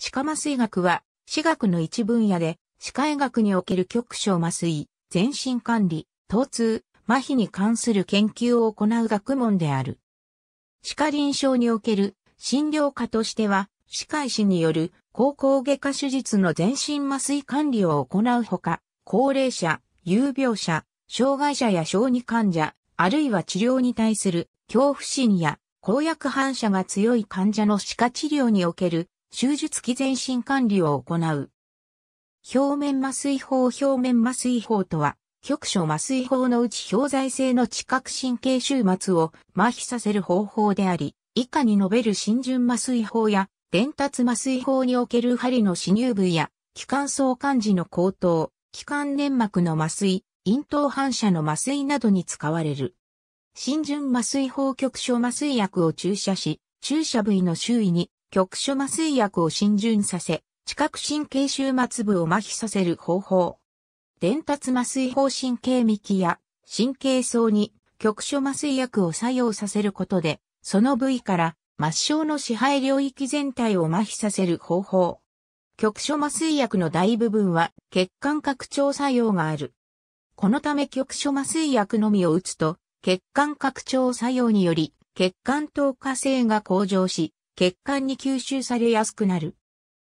歯科麻酔学は、歯学の一分野で、歯科医学における局所麻酔、全身管理、疼痛、麻痺に関する研究を行う学問である。歯科臨床における診療科としては、歯科医師による高校外科手術の全身麻酔管理を行うほか、高齢者、有病者、障害者や小児患者、あるいは治療に対する恐怖心や公約反射が強い患者の歯科治療における手術期全身管理を行う。表面麻酔法表面麻酔法とは、局所麻酔法のうち表在性の知覚神経終末を麻痺させる方法であり、以下に述べる浸潤麻酔法や、伝達麻酔法における針の刺入部や、気管相関時の高騰、気管粘膜の麻酔、咽頭反射の麻酔などに使われる。浸潤麻酔法局所麻酔薬を注射し、注射部位の周囲に局所麻酔薬を浸潤させ、知覚神経終末部を麻痺させる方法。伝達麻酔法神経幹や神経層に局所麻酔薬を作用させることで、その部位から末梢の支配領域全体を麻痺させる方法。局所麻酔薬の大部分は血管拡張作用がある。このため局所麻酔薬のみを打つと、血管拡張作用により血管透過性が向上し、血管に吸収されやすくなる。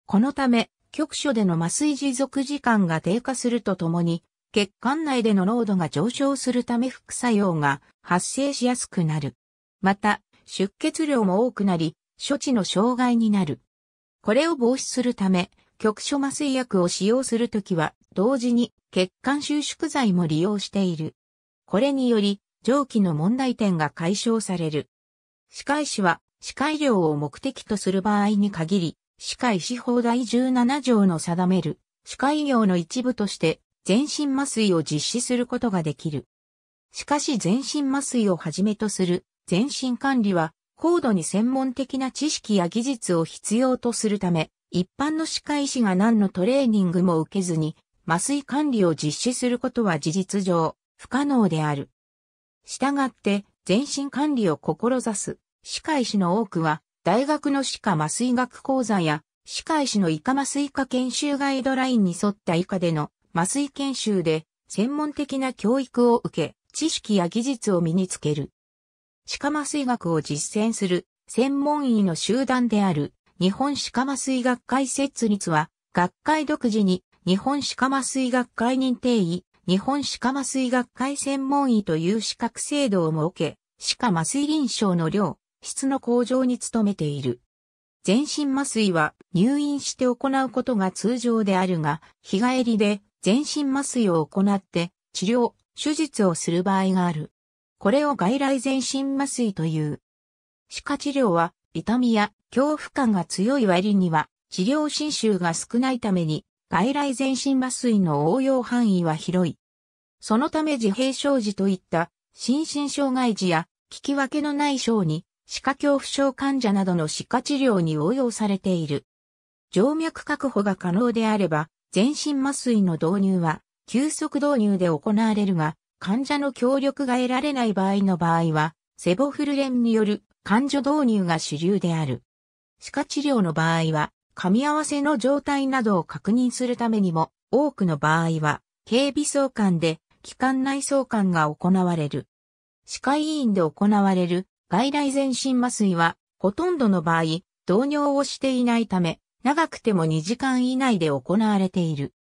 このため、局所での麻酔持続時間が低下するとともに、血管内での濃度が上昇するため副作用が発生しやすくなる。また、出血量も多くなり、処置の障害になる。これを防止するため、局所麻酔薬を使用するときは、同時に血管収縮剤も利用している。これにより、蒸気の問題点が解消される。歯科医師は、歯科医療を目的とする場合に限り、歯科医師法第17条の定める、歯科医療の一部として、全身麻酔を実施することができる。しかし全身麻酔をはじめとする全身管理は高度に専門的な知識や技術を必要とするため、一般の歯科医師が何のトレーニングも受けずに麻酔管理を実施することは事実上不可能である。したがって全身管理を志す歯科医師の多くは、大学の歯科麻酔学講座や、歯科医師の医科麻酔科研修ガイドラインに沿ったイカでの麻酔研修で、専門的な教育を受け、知識や技術を身につける。歯科麻酔学を実践する専門医の集団である日本歯科麻酔学会設立は、学会独自に日本歯科麻酔学会認定医、日本歯科麻酔学会専門医という資格制度を設け、歯科麻酔臨床の量、質の向上に努めている。全身麻酔は入院して行うことが通常であるが、日帰りで全身麻酔を行って治療、手術をする場合がある。これを外来全身麻酔という。歯科治療は痛みや恐怖感が強い割には治療侵襲が少ないために外来全身麻酔の応用範囲は広い。そのため自閉症児といった心身障害児や聞き分けのない症に歯科恐怖症患者などの歯科治療に応用されている。静脈確保が可能であれば、全身麻酔の導入は、急速導入で行われるが、患者の協力が得られない場合の場合は、セボフルレンによる患者導入が主流である。歯科治療の場合は、噛み合わせの状態などを確認するためにも、多くの場合は、警備相関で、機関内相関が行われる。歯科医院で行われる外来全身麻酔は、ほとんどの場合、導尿をしていないため、長くても2時間以内で行われている。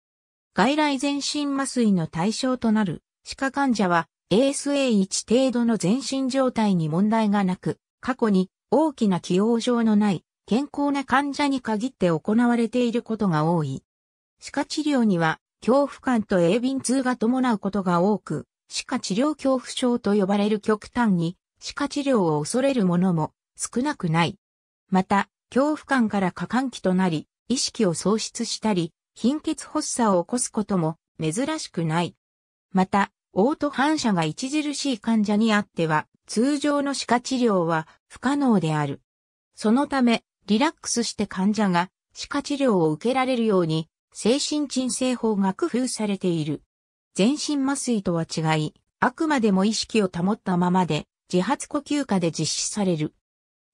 外来全身麻酔の対象となる、歯科患者は、ASA1 程度の全身状態に問題がなく、過去に大きな起用状のない健康な患者に限って行われていることが多い。歯科治療には恐怖感と鋭敏痛が伴うことが多く、歯科治療恐怖症と呼ばれる極端に歯科治療を恐れる者も少なくない。また、恐怖感から過換気となり、意識を喪失したり、貧血発作を起こすことも珍しくない。また、嘔吐反射が著しい患者にあっては、通常の歯科治療は不可能である。そのため、リラックスして患者が歯科治療を受けられるように、精神鎮静法が工夫されている。全身麻酔とは違い、あくまでも意識を保ったままで、自発呼吸下で実施される。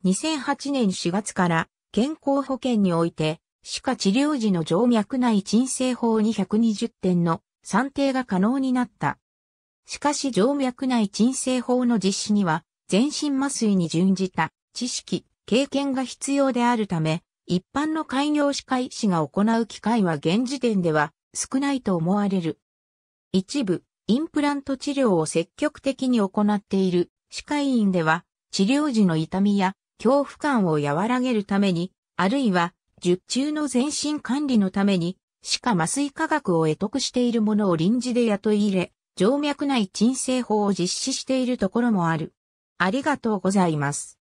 2008年4月から健康保険において、歯科治療時の静脈内鎮静法に120点の算定が可能になった。しかし静脈内鎮静法の実施には、全身麻酔に準じた知識、経験が必要であるため、一般の開業歯科医師が行う機会は現時点では少ないと思われる。一部、インプラント治療を積極的に行っている歯科医院では治療時の痛みや恐怖感を和らげるために、あるいは術中の全身管理のために、歯科麻酔科学を得得している者を臨時で雇い入れ、静脈内鎮静法を実施しているところもある。ありがとうございます。